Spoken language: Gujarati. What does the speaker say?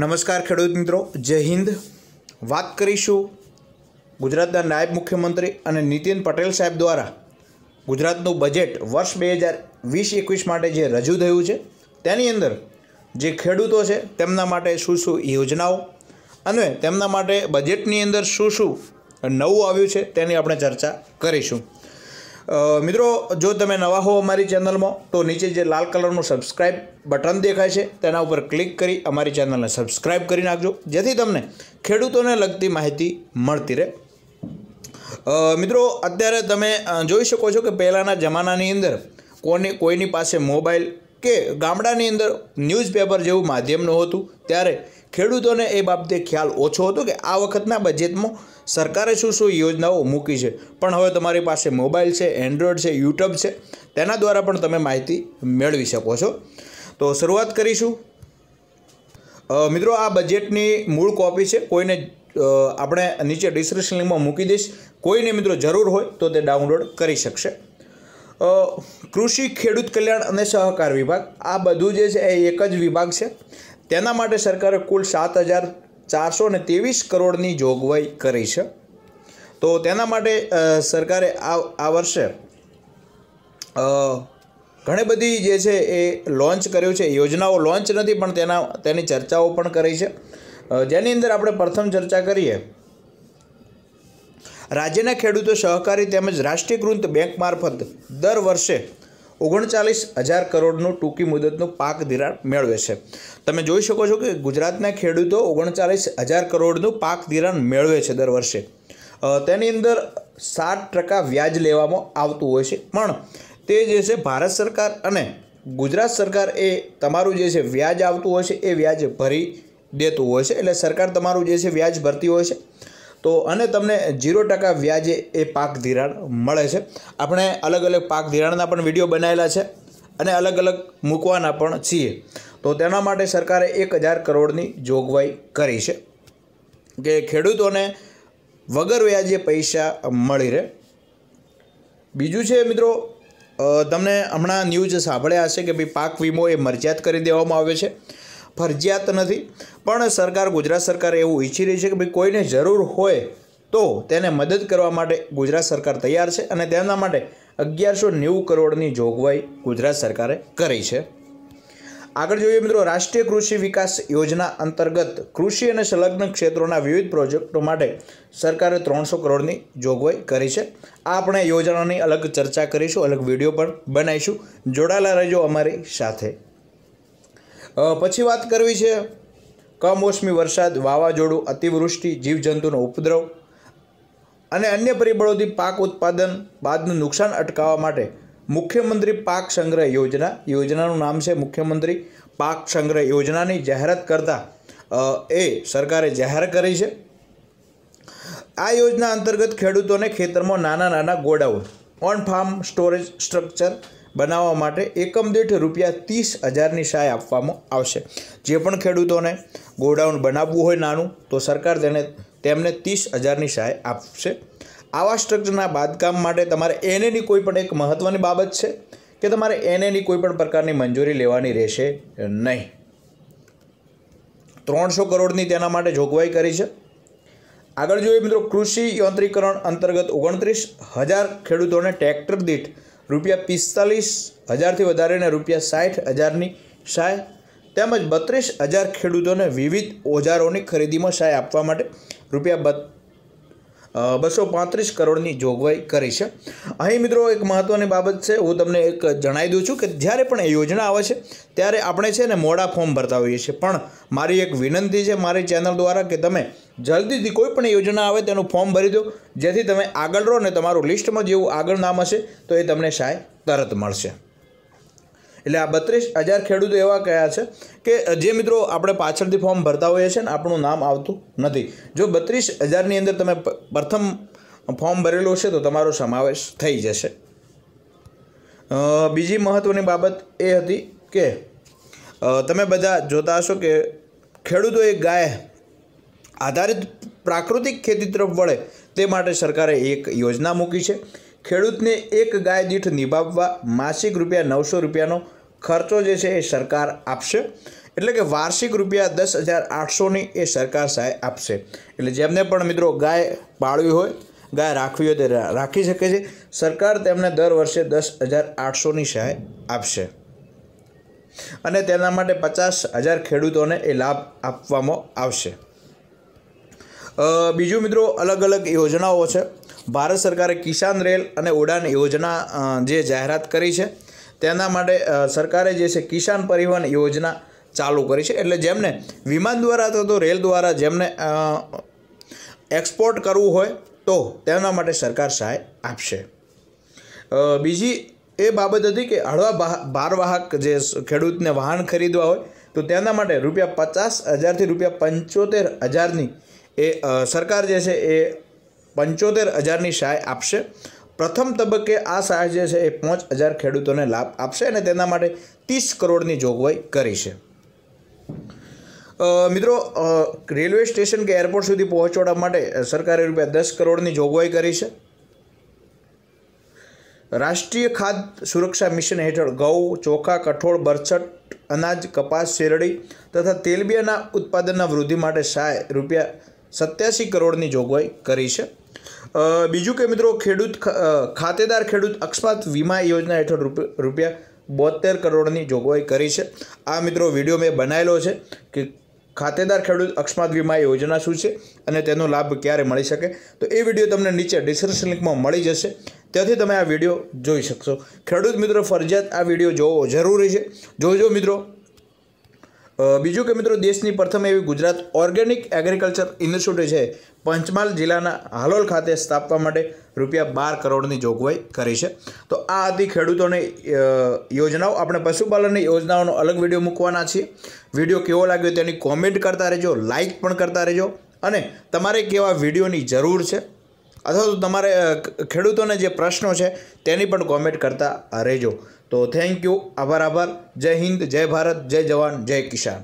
નમસ્કાર ખેડૂત મિત્રો જય હિન્દ વાત કરીશું ગુજરાતના નાયબ મુખ્યમંત્રી અને નીતિન પટેલ સાહેબ દ્વારા ગુજરાતનું બજેટ વર્ષ બે હજાર વીસ એકવીસ માટે જે રજૂ થયું છે તેની અંદર જે ખેડૂતો છે તેમના માટે શું શું યોજનાઓ અને તેમના માટે બજેટની અંદર શું શું નવું આવ્યું છે તેની આપણે ચર્ચા કરીશું મિત્રો જો તમે નવા હો અમારી ચેનલમાં તો નીચે જે લાલ કલરનું સબસ્ક્રાઇબ બટન દેખાય છે તેના ઉપર ક્લિક કરી અમારી ચેનલને સબસ્ક્રાઇબ કરી નાખજો જેથી તમને ખેડૂતોને લગતી માહિતી મળતી રહે મિત્રો અત્યારે તમે જોઈ શકો છો કે પહેલાંના જમાનાની અંદર કોની કોઈની પાસે મોબાઈલ કે ગામડાની અંદર ન્યૂઝપેપર જેવું માધ્યમ નહોતું ત્યારે ખેડૂતોને એ બાબતે ખ્યાલ ઓછો હતો કે આ વખતના બજેટમાં સરકારે શું શું યોજનાઓ મૂકી છે પણ હવે તમારી પાસે મોબાઈલ છે એન્ડ્રોઈડ છે યુટ્યુબ છે તેના દ્વારા પણ તમે માહિતી મેળવી શકો છો તો શરૂઆત કરીશું મિત્રો આ બજેટની મૂળ કોપી છે કોઈને આપણે નીચે ડિસ્ક્રિપ્શન લિંકમાં મૂકી દઈશ કોઈને મિત્રો જરૂર હોય તો તે ડાઉનલોડ કરી શકશે કૃષિ ખેડૂત કલ્યાણ અને સહકાર વિભાગ આ બધું જે છે એ એક જ વિભાગ છે તેના માટે સરકારે કુલ સાત હજાર ચારસો ને ત્રેવીસ કરોડની જોગવાઈ કરી છે તો તેના માટે સરકારે આ આ વર્ષે ઘણી બધી જે છે એ લોન્ચ કર્યું છે યોજનાઓ લોન્ચ નથી પણ તેના તેની ચર્ચાઓ પણ કરી છે જેની અંદર આપણે પ્રથમ ચર્ચા કરીએ રાજ્યના ખેડૂતો સહકારી તેમજ રાષ્ટ્રીયકૃત બેંક મારફત દર વર્ષે ઓગણચાલીસ હજાર કરોડનું ટૂંકી મુદતનું પાક ધિરાણ મેળવે છે તમે જોઈ શકો છો કે ગુજરાતના ખેડૂતો ઓગણચાલીસ હજાર કરોડનું પાક ધિરાણ મેળવે છે દર વર્ષે તેની અંદર સાત ટકા વ્યાજ લેવામાં આવતું હોય છે પણ તે જે છે ભારત સરકાર અને ગુજરાત સરકાર એ તમારું જે છે વ્યાજ આવતું હોય છે એ વ્યાજ ભરી દેતું હોય છે એટલે સરકાર તમારું જે છે વ્યાજ ભરતી હોય છે તો અને તમને ઝીરો ટકા વ્યાજે એ પાક ધિરાણ મળે છે આપણે અલગ અલગ પાક ધિરાણના પણ વિડીયો બનાવેલા છે અને અલગ અલગ મૂકવાના પણ છીએ તો તેના માટે સરકારે એક હજાર કરોડની જોગવાઈ કરી છે કે ખેડૂતોને વગર વ્યાજે પૈસા મળી રહે બીજું છે મિત્રો તમને હમણાં ન્યૂઝ સાંભળ્યા હશે કે ભાઈ પાક વીમો એ મરજિયાત કરી દેવામાં આવે છે ફરજિયાત નથી પણ સરકાર ગુજરાત સરકાર એવું ઈચ્છી રહી છે કે ભાઈ કોઈને જરૂર હોય તો તેને મદદ કરવા માટે ગુજરાત સરકાર તૈયાર છે અને તેના માટે અગિયારસો નેવું કરોડની જોગવાઈ ગુજરાત સરકારે કરી છે આગળ જોઈએ મિત્રો રાષ્ટ્રીય કૃષિ વિકાસ યોજના અંતર્ગત કૃષિ અને સંલગ્ન ક્ષેત્રોના વિવિધ પ્રોજેક્ટો માટે સરકારે ત્રણસો કરોડની જોગવાઈ કરી છે આ આપણે યોજનાની અલગ ચર્ચા કરીશું અલગ વિડીયો પણ બનાવીશું જોડાયેલા રહેજો અમારી સાથે પછી વાત કરવી છે કમોસમી વરસાદ વાવાઝોડું અતિવૃષ્ટિ જીવજંતુનો ઉપદ્રવ અને અન્ય પરિબળોથી પાક ઉત્પાદન બાદનું નુકસાન અટકાવવા માટે મુખ્યમંત્રી પાક સંગ્રહ યોજના યોજનાનું નામ છે મુખ્યમંત્રી પાક સંગ્રહ યોજનાની જાહેરાત કરતાં એ સરકારે જાહેર કરી છે આ યોજના અંતર્ગત ખેડૂતોને ખેતરમાં નાના નાના godown on farm storage structure બનાવવા માટે એકમ દીઠ રૂપિયા ત્રીસ હજારની સહાય આપવામાં આવશે જે પણ ખેડૂતોને ગોડાઉન બનાવવું હોય નાનું તો સરકાર તેને તેમને ત્રીસ હજારની સહાય આપશે આવા સ્ટ્રક્ચરના બાંધકામ માટે તમારે એનેની કોઈ પણ એક મહત્ત્વની બાબત છે કે તમારે એનેની કોઈ પણ પ્રકારની મંજૂરી લેવાની રહેશે નહીં ત્રણસો કરોડની તેના માટે જોગવાઈ કરી છે આગળ જોઈએ મિત્રો કૃષિ યંત્રીકરણ અંતર્ગત ઓગણત્રીસ હજાર ખેડૂતોને ટ્રેક્ટર દીઠ રૂપિયા પિસ્તાલીસ હજારથી વધારેને રૂપિયા સાઠ હજારની સહાય તેમજ બત્રીસ હજાર ખેડૂતોને વિવિધ ઓજારોની ખરીદીમાં સહાય આપવા માટે રૂપિયા બસો પાંત્રીસ કરોડની જોગવાઈ કરી છે અહીં મિત્રો એક મહત્ત્વની બાબત છે હું તમને એક જણાવી દઉં છું કે જ્યારે પણ એ યોજના આવે છે ત્યારે આપણે છે ને મોડા ફોર્મ ભરતા હોઈએ છીએ પણ મારી એક વિનંતી છે મારી ચેનલ દ્વારા કે તમે જલ્દીથી કોઈ પણ યોજના આવે તેનું ફોર્મ ભરી દો જેથી તમે આગળ રહો ને તમારું લિસ્ટમાં જેવું આગળ નામ હશે તો એ તમને સહાય તરત મળશે એટલે આ બત્રીસ હજાર ખેડૂતો એવા કયા છે કે જે મિત્રો આપણે પાછળથી ફોર્મ ભરતા હોઈએ છીએ ને આપણું નામ આવતું નથી જો બત્રીસ હજારની અંદર તમે પ્રથમ ફોર્મ ભરેલું હશે તો તમારો સમાવેશ થઈ જશે બીજી મહત્ત્વની બાબત એ હતી કે તમે બધા જોતા હશો કે ખેડૂતોએ ગાય આધારિત પ્રાકૃતિક ખેતી તરફ વળે તે માટે સરકારે એક યોજના મૂકી છે ખેડૂતને એક ગાય દીઠ નિભાવવા માસિક રૂપિયા નવસો રૂપિયાનો ખર્ચો જે છે એ સરકાર આપશે એટલે કે વાર્ષિક રૂપિયા દસ હજાર આઠસોની એ સરકાર સહાય આપશે એટલે જેમને પણ મિત્રો ગાય પાળવી હોય ગાય રાખવી હોય તે રાખી શકે છે સરકાર તેમને દર વર્ષે દસ હજાર આઠસોની સહાય આપશે અને તેના માટે પચાસ હજાર ખેડૂતોને એ લાભ આપવામાં આવશે બીજું મિત્રો અલગ અલગ યોજનાઓ છે ભારત સરકારે કિસાન રેલ અને ઉડાન યોજના જે જાહેરાત કરી છે તેના માટે સરકારે જે છે કિસાન પરિવહન યોજના ચાલુ કરી છે એટલે જેમને વિમાન દ્વારા અથવા તો રેલ દ્વારા જેમને એક્સપોર્ટ કરવું હોય તો તેના માટે સરકાર સહાય આપશે બીજી એ બાબત હતી કે હળવા ભારવાહક જે ખેડૂતને વાહન ખરીદવા હોય તો તેના માટે રૂપિયા પચાસ હજારથી રૂપિયા પંચોતેર હજારની એ સરકાર જે છે એ પંચોતેર હજારની સહાય આપશે પ્રથમ તબક્કે આ સહાય જે છે એ પાંચ હજાર ખેડૂતોને લાભ આપશે અને તેના માટે ત્રીસ કરોડની જોગવાઈ કરી છે મિત્રો રેલવે સ્ટેશન કે એરપોર્ટ સુધી પહોંચવા માટે સરકારે રૂપિયા દસ કરોડની જોગવાઈ કરી છે રાષ્ટ્રીય ખાદ્ય સુરક્ષા મિશન હેઠળ ઘઉં ચોખા કઠોળ બરછટ અનાજ કપાસ શેરડી તથા તેલબિયાના ઉત્પાદનના વૃદ્ધિ માટે સહાય રૂપિયા સત્યાસી કરોડની જોગવાઈ કરી છે બીજું કે મિત્રો ખેડૂત ખાતેદાર ખેડૂત અકસ્માત વીમા યોજના હેઠળ રૂપિયા બોતેર કરોડની જોગવાઈ કરી છે આ મિત્રો વિડીયો મેં બનાવેલો છે કે ખાતેદાર ખેડૂત અકસ્માત વીમા યોજના શું છે અને તેનો લાભ ક્યારે મળી શકે તો એ વિડીયો તમને નીચે ડિસ્ક્રિપ્શન લિંકમાં મળી જશે ત્યાંથી તમે આ વિડીયો જોઈ શકશો ખેડૂત મિત્રો ફરજિયાત આ વિડીયો જોવો જરૂરી છે જોજો મિત્રો બીજું કે મિત્રો દેશની પ્રથમ એવી ગુજરાત ઓર્ગેનિક એગ્રીકલ્ચર ઇન્સ્ટિટ્યૂટ છે પંચમહાલ જિલ્લાના હાલોલ ખાતે સ્થાપવા માટે રૂપિયા બાર કરોડની જોગવાઈ કરી છે તો આ હતી ખેડૂતોને યોજનાઓ આપણે પશુપાલનની યોજનાઓનો અલગ વિડીયો મૂકવાના છીએ વિડીયો કેવો લાગ્યો તેની કોમેન્ટ કરતા રહેજો લાઇક પણ કરતા રહેજો અને તમારે કેવા વિડીયોની જરૂર છે અથવા તો તમારે ખેડૂતોને જે પ્રશ્નો છે તેની પણ કોમેન્ટ કરતા રહેજો તો થેન્ક યુ આભાર આભાર જય હિન્દ જય ભારત જય જવાન જય કિસાન